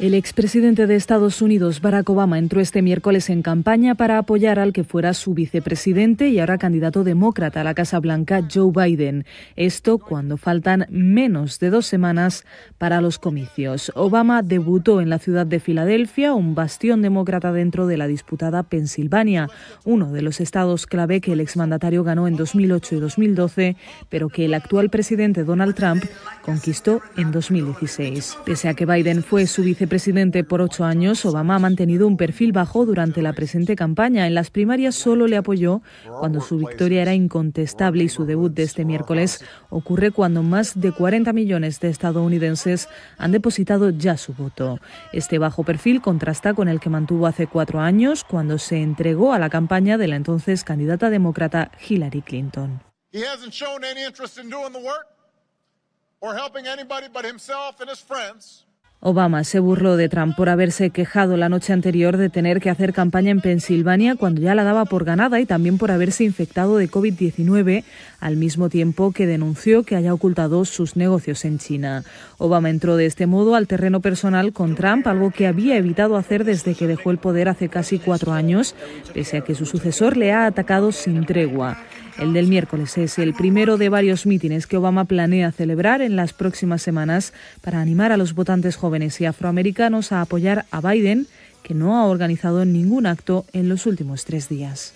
El expresidente de Estados Unidos, Barack Obama, entró este miércoles en campaña para apoyar al que fuera su vicepresidente y ahora candidato demócrata a la Casa Blanca, Joe Biden. Esto cuando faltan menos de dos semanas para los comicios. Obama debutó en la ciudad de Filadelfia, un bastión demócrata dentro de la disputada Pensilvania, uno de los estados clave que el exmandatario ganó en 2008 y 2012, pero que el actual presidente Donald Trump conquistó en 2016. Pese a que Biden fue su vicepresidente, presidente por ocho años, Obama ha mantenido un perfil bajo durante la presente campaña. En las primarias solo le apoyó cuando su victoria era incontestable y su debut de este miércoles ocurre cuando más de 40 millones de estadounidenses han depositado ya su voto. Este bajo perfil contrasta con el que mantuvo hace cuatro años cuando se entregó a la campaña de la entonces candidata demócrata Hillary Clinton. Obama se burló de Trump por haberse quejado la noche anterior de tener que hacer campaña en Pensilvania cuando ya la daba por ganada y también por haberse infectado de COVID-19, al mismo tiempo que denunció que haya ocultado sus negocios en China. Obama entró de este modo al terreno personal con Trump, algo que había evitado hacer desde que dejó el poder hace casi cuatro años, pese a que su sucesor le ha atacado sin tregua. El del miércoles es el primero de varios mítines que Obama planea celebrar en las próximas semanas para animar a los votantes jóvenes y afroamericanos a apoyar a Biden, que no ha organizado ningún acto en los últimos tres días.